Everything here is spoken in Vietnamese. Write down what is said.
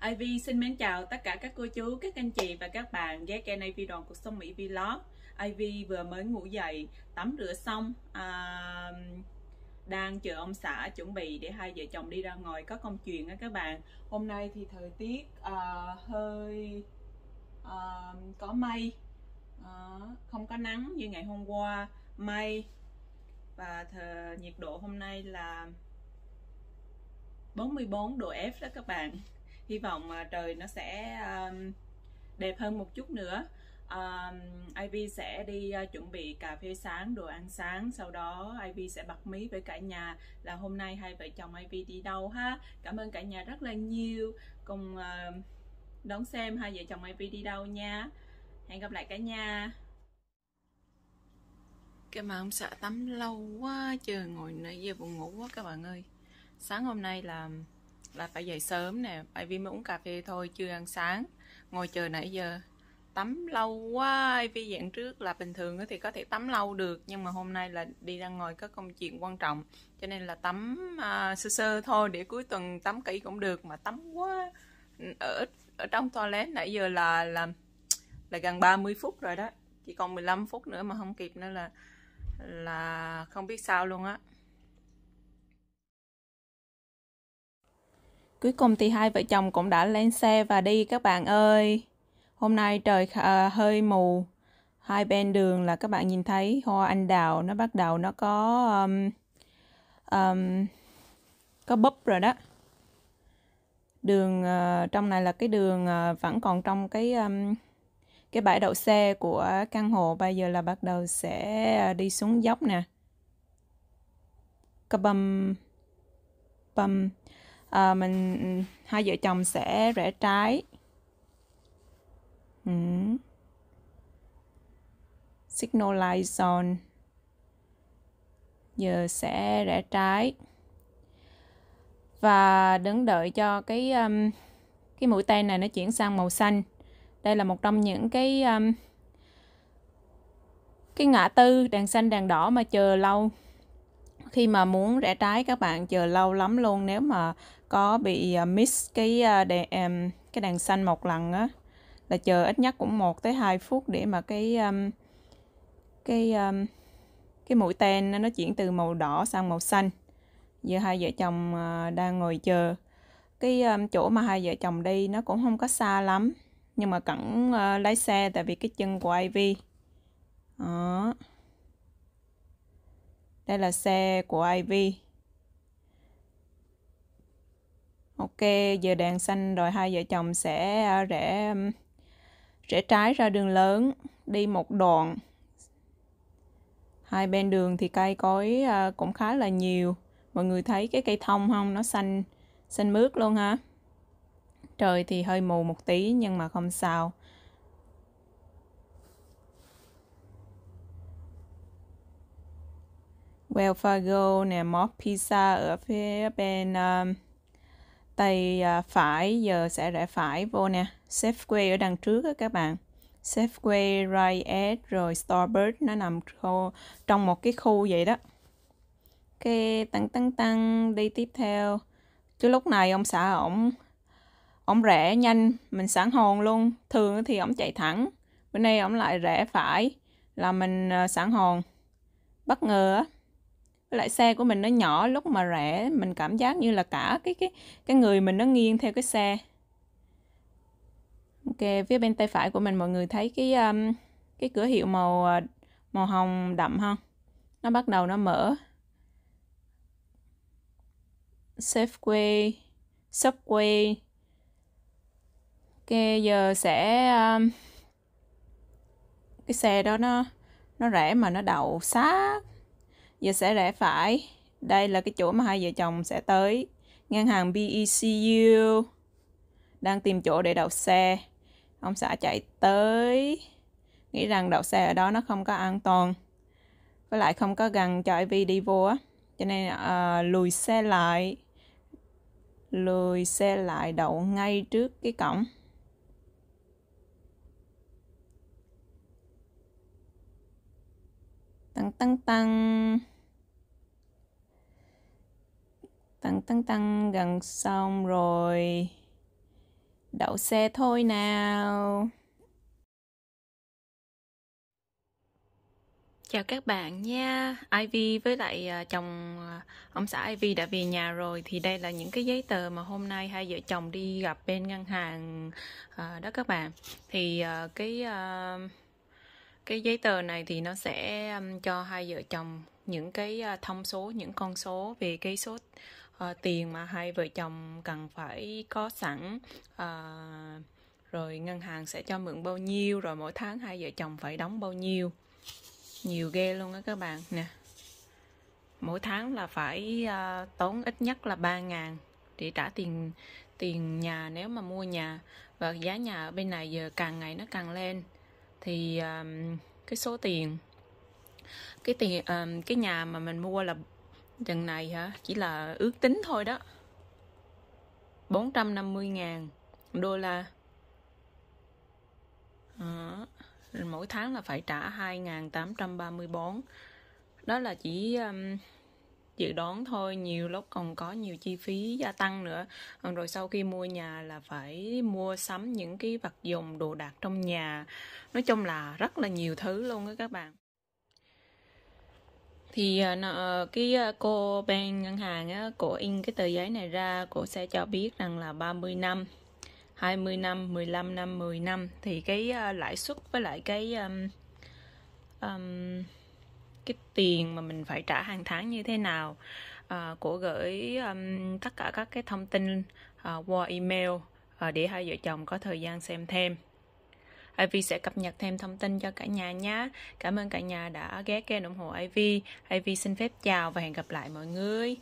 iv xin mến chào tất cả các cô chú, các anh chị và các bạn ghé kênh Ivy đoàn cuộc sống Mỹ Vlog iv vừa mới ngủ dậy, tắm rửa xong à, Đang chờ ông xã chuẩn bị để hai vợ chồng đi ra ngoài có công chuyện á các bạn Hôm nay thì thời tiết à, hơi à, có mây à, Không có nắng như ngày hôm qua, mây Và thờ, nhiệt độ hôm nay là 44 độ F đó các bạn hy vọng à, trời nó sẽ à, đẹp hơn một chút nữa um, Ivy sẽ đi chuẩn bị cà phê sáng, đồ ăn sáng Sau đó Ivy sẽ bật mí với cả nhà là hôm nay hai vợ chồng Ivy đi đâu ha Cảm ơn cả nhà rất là nhiều Cùng đón xem hai vợ chồng Ivy đi đâu nha Hẹn gặp lại cả nhà Các bạn ông sợ tắm lâu quá trời ngồi nãy giờ buồn ngủ quá các bạn ơi Sáng hôm nay là là phải dậy sớm nè bởi vì mới uống cà phê thôi chưa ăn sáng ngồi chờ nãy giờ tắm lâu quá vì dạng trước là bình thường thì có thể tắm lâu được nhưng mà hôm nay là đi ra ngoài có công chuyện quan trọng cho nên là tắm à, sơ sơ thôi để cuối tuần tắm kỹ cũng được mà tắm quá ừ, ở ở trong toilet nãy giờ là là là gần 30 phút rồi đó chỉ còn 15 phút nữa mà không kịp nữa là là không biết sao luôn á Cuối cùng thì hai vợ chồng cũng đã lên xe và đi các bạn ơi. Hôm nay trời à, hơi mù. Hai bên đường là các bạn nhìn thấy hoa anh đào nó bắt đầu nó có um, um, có búp rồi đó. Đường uh, trong này là cái đường uh, vẫn còn trong cái um, cái bãi đậu xe của căn hộ bây giờ là bắt đầu sẽ đi xuống dốc nè. Cà bầm bầm à, mình ừ, hai vợ chồng sẽ rẽ trái ừ. signal light zone giờ sẽ rẽ trái và đứng đợi cho cái um, cái mũi tên này nó chuyển sang màu xanh đây là một trong những cái um, cái ngã tư đèn xanh đèn đỏ mà chờ lâu khi mà muốn rẽ trái các bạn chờ lâu lắm luôn nếu mà có bị à, miss cái à, đèn cái đèn xanh một lần á là chờ ít nhất cũng 1 tới 2 phút để mà cái cái cái mũi tên nó chuyển từ màu đỏ sang màu xanh giờ hai vợ chồng à, đang ngồi chờ cái chỗ mà hai vợ chồng đi nó cũng không có xa lắm nhưng mà cẩn lái xe tại vì cái chân của Ivy đó đây là xe của iv Ok, giờ đèn xanh rồi hai vợ chồng sẽ à, rẽ rẽ trái ra đường lớn, đi một đoạn. Hai bên đường thì cây cối à, cũng khá là nhiều. Mọi người thấy cái cây thông không? Nó xanh xanh mướt luôn ha. Trời thì hơi mù một tí nhưng mà không sao. Wells Fargo nè, Mort Pizza ở phía bên um, tay uh, phải giờ sẽ rẽ phải vô nè Safeway ở đằng trước á các bạn Safeway, Rite Aid rồi Starbucks nó nằm khu, trong một cái khu vậy đó Ok, tăng tăng tăng đi tiếp theo Chứ lúc này ông xã ổng ổng rẽ nhanh mình sẵn hồn luôn thường thì ổng chạy thẳng bữa nay ổng lại rẽ phải là mình à, sẵn hồn bất ngờ á lại xe của mình nó nhỏ lúc mà rẽ mình cảm giác như là cả cái cái cái người mình nó nghiêng theo cái xe ok phía bên tay phải của mình mọi người thấy cái um, cái cửa hiệu màu à, màu hồng đậm không nó bắt đầu nó mở Safeway Subway Ok giờ sẽ um, cái xe đó nó nó rẽ mà nó đậu sát giờ sẽ rẽ phải đây là cái chỗ mà hai vợ chồng sẽ tới ngân hàng BECU đang tìm chỗ để đậu xe ông xã chạy tới nghĩ rằng đậu xe ở đó nó không có an toàn với lại không có gần cho Ivy đi vô á cho nên à, lùi xe lại lùi xe lại đậu ngay trước cái cổng tăng tăng tăng tăng tăng tăng gần xong rồi đậu xe thôi nào chào các bạn nha Ivy với lại à, chồng à, ông xã Ivy đã về nhà rồi thì đây là những cái giấy tờ mà hôm nay hai vợ chồng đi gặp bên ngân hàng à, đó các bạn thì cái cái giấy tờ này thì nó sẽ um, cho hai vợ chồng những cái uh, thông số những con số về cái số uh, tiền mà hai vợ chồng cần phải có sẵn uh, rồi ngân hàng sẽ cho mượn bao nhiêu rồi mỗi tháng hai vợ chồng phải đóng bao nhiêu nhiều ghê luôn á các bạn nè mỗi tháng là phải uh, tốn ít nhất là ba ngàn để trả tiền tiền nhà nếu mà mua nhà và giá nhà ở bên này giờ càng ngày nó càng lên thì um, cái số tiền cái tiền um, cái nhà mà mình mua là lần này hả chỉ là ước tính thôi đó 450 ngàn đô la à, mỗi tháng là phải trả 2.834 đó là chỉ um, dự đoán thôi nhiều lúc còn có nhiều chi phí gia tăng nữa ờ, rồi sau khi mua nhà là phải mua sắm những cái vật dụng đồ đạc trong nhà nói chung là rất là nhiều thứ luôn đó các bạn thì ờ, ờ, cái cô bên ngân hàng á, cổ in cái tờ giấy này ra cổ sẽ cho biết rằng là 30 năm 20 năm 15 năm 10 năm thì cái lãi suất với lại cái um, um, cái tiền mà mình phải trả hàng tháng như thế nào à, của gửi um, tất cả các cái thông tin uh, qua email uh, để hai vợ chồng có thời gian xem thêm AV sẽ cập nhật thêm thông tin cho cả nhà nhé. Cảm ơn cả nhà đã ghé kênh ủng hộ AV. AV xin phép chào và hẹn gặp lại mọi người.